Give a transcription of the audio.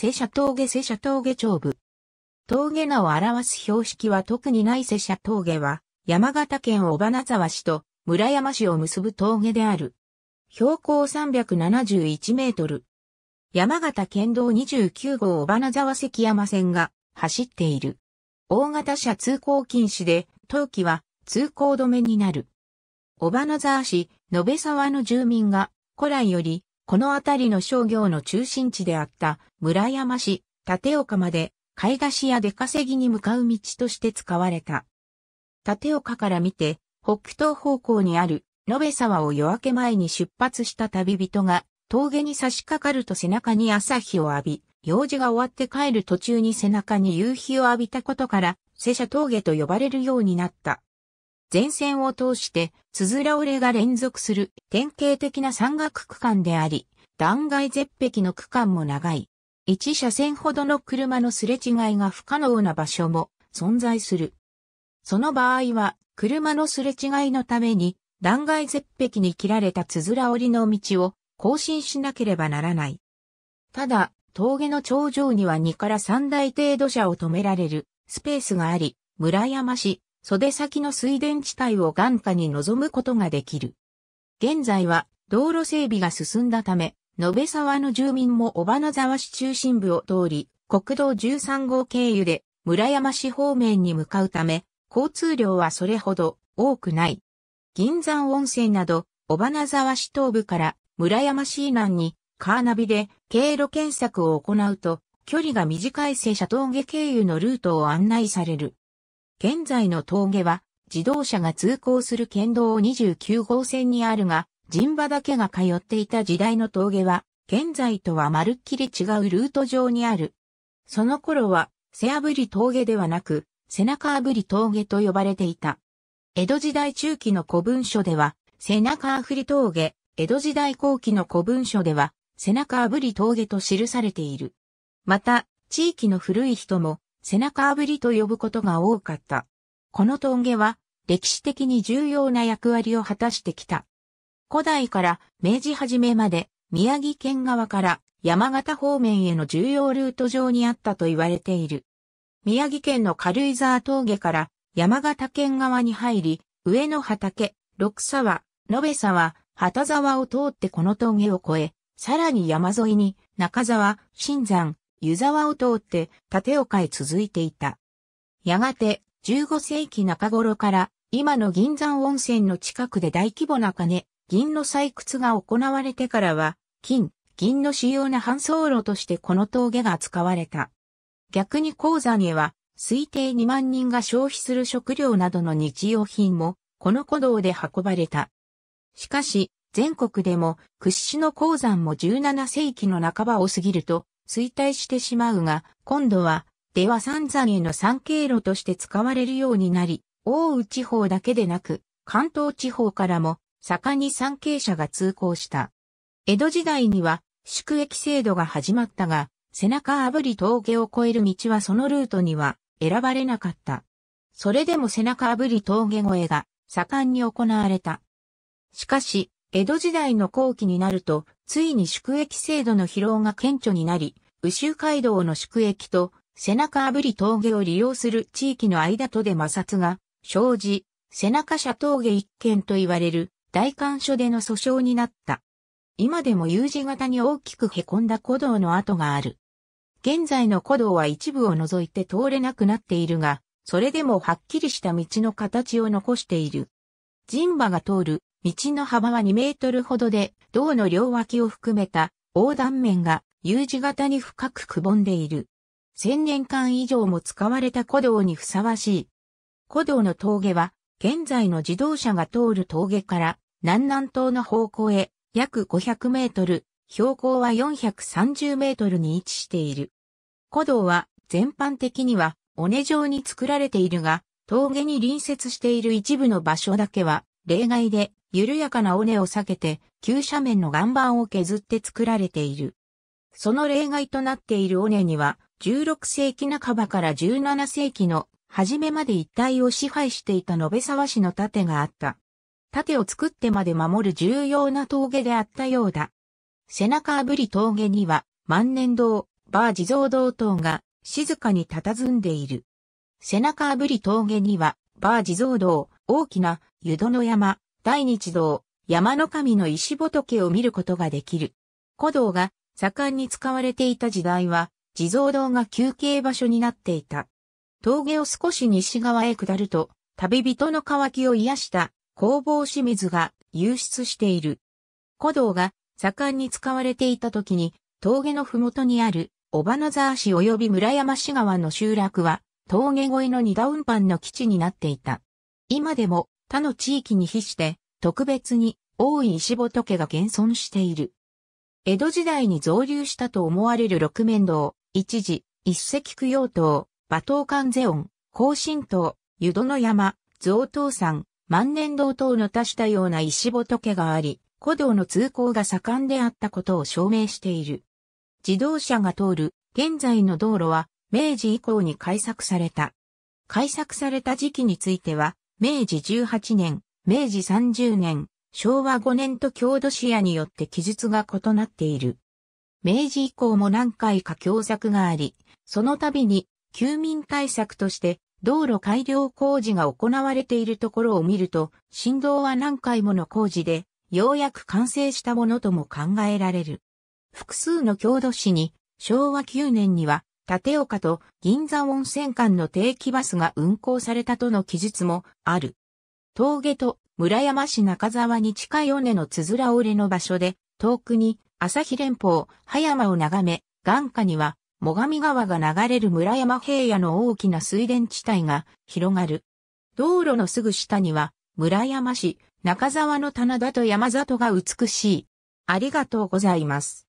瀬社峠瀬社峠長部。峠名を表す標識は特にない瀬社峠は、山形県尾花沢市と村山市を結ぶ峠である。標高371メートル。山形県道29号尾花沢関山線が走っている。大型車通行禁止で、冬季は通行止めになる。尾花沢市、延沢の住民が古来よりこの辺りの商業の中心地であった村山市、立岡まで買い出しや出稼ぎに向かう道として使われた。立岡から見て北東方向にある野辺沢を夜明け前に出発した旅人が峠に差し掛かると背中に朝日を浴び、用事が終わって帰る途中に背中に夕日を浴びたことから、瀬社峠と呼ばれるようになった。前線を通して、つづら折れが連続する典型的な山岳区間であり、断崖絶壁の区間も長い。一車線ほどの車のすれ違いが不可能な場所も存在する。その場合は、車のすれ違いのために、断崖絶壁に切られたつづら折りの道を更新しなければならない。ただ、峠の頂上には2から3台程度車を止められるスペースがあり、村山市、袖先の水田地帯を眼下に望むことができる。現在は道路整備が進んだため、野辺沢の住民も尾花沢市中心部を通り、国道13号経由で村山市方面に向かうため、交通量はそれほど多くない。銀山温泉など、尾花沢市東部から村山市以南にカーナビで経路検索を行うと、距離が短い瀬車峠経由のルートを案内される。現在の峠は、自動車が通行する県道29号線にあるが、陣馬だけが通っていた時代の峠は、現在とはまるっきり違うルート上にある。その頃は、背炙り峠ではなく、背中炙り峠と呼ばれていた。江戸時代中期の古文書では、背中炙り峠、江戸時代後期の古文書では、背中炙り峠と記されている。また、地域の古い人も、背中炙りと呼ぶことが多かった。この峠は歴史的に重要な役割を果たしてきた。古代から明治初めまで宮城県側から山形方面への重要ルート上にあったと言われている。宮城県の軽井沢峠から山形県側に入り、上野畑、六沢、延沢、旗沢を通ってこの峠を越え、さらに山沿いに中沢、新山、湯沢を通って立岡へ続いていた。やがて15世紀中頃から今の銀山温泉の近くで大規模な金、銀の採掘が行われてからは、金、銀の主要な搬送路としてこの峠が使われた。逆に鉱山へは、推定2万人が消費する食料などの日用品も、この古道で運ばれた。しかし、全国でも屈指の鉱山も17世紀の半ばを過ぎると、衰退してしまうが、今度は、出羽三山への参経路として使われるようになり、大宇地方だけでなく、関東地方からも、盛んに参経者が通行した。江戸時代には、宿駅制度が始まったが、背中炙り峠を越える道はそのルートには選ばれなかった。それでも背中炙り峠越えが盛んに行われた。しかし、江戸時代の後期になると、ついに宿益制度の疲労が顕著になり、宇州街道の宿益と背中炙り峠を利用する地域の間とで摩擦が生じ、背中社峠一軒と言われる大官所での訴訟になった。今でも U 字型に大きく凹んだ古道の跡がある。現在の古道は一部を除いて通れなくなっているが、それでもはっきりした道の形を残している。人馬が通る道の幅は2メートルほどで、道の両脇を含めた横断面が U 字型に深くくぼんでいる。千年間以上も使われた古道にふさわしい。古道の峠は、現在の自動車が通る峠から南南東の方向へ約500メートル、標高は430メートルに位置している。古道は全般的には尾根状に作られているが、峠に隣接している一部の場所だけは例外で緩やかな尾根を避けて、急斜面の岩盤を削って作られている。その例外となっている尾根には、16世紀半ばから17世紀の初めまで一帯を支配していた延沢市の盾があった。盾を作ってまで守る重要な峠であったようだ。背中炙り峠には万年堂、バー地蔵堂等が静かに佇んでいる。背中炙り峠にはバー地蔵堂、大きな湯戸の山、大日堂、山の神の石仏を見ることができる。古道が盛んに使われていた時代は、地蔵堂が休憩場所になっていた。峠を少し西側へ下ると、旅人の渇きを癒した工房清水が流出している。古道が盛んに使われていた時に、峠の麓にある、尾花沢市及び村山市川の集落は、峠越えの二段運搬の基地になっていた。今でも他の地域に比して、特別に多い石仏が現存している。江戸時代に増流したと思われる六面堂、一時、一石供養塔、馬頭観世音、高神塔、湯戸の山、増塔山、万年堂等の多種多様な石仏があり、古道の通行が盛んであったことを証明している。自動車が通る現在の道路は明治以降に改作された。改作された時期については明治18年、明治30年、昭和5年と郷土市野によって記述が異なっている。明治以降も何回か共作があり、その度に、休眠対策として、道路改良工事が行われているところを見ると、振動は何回もの工事で、ようやく完成したものとも考えられる。複数の郷土史に、昭和9年には、立岡と銀座温泉間の定期バスが運行されたとの記述もある。峠と村山市中沢に近い尾根のつづら折れの場所で、遠くに朝日連峰、葉山を眺め、眼下には、最上川が流れる村山平野の大きな水田地帯が広がる。道路のすぐ下には、村山市、中沢の棚田と山里が美しい。ありがとうございます。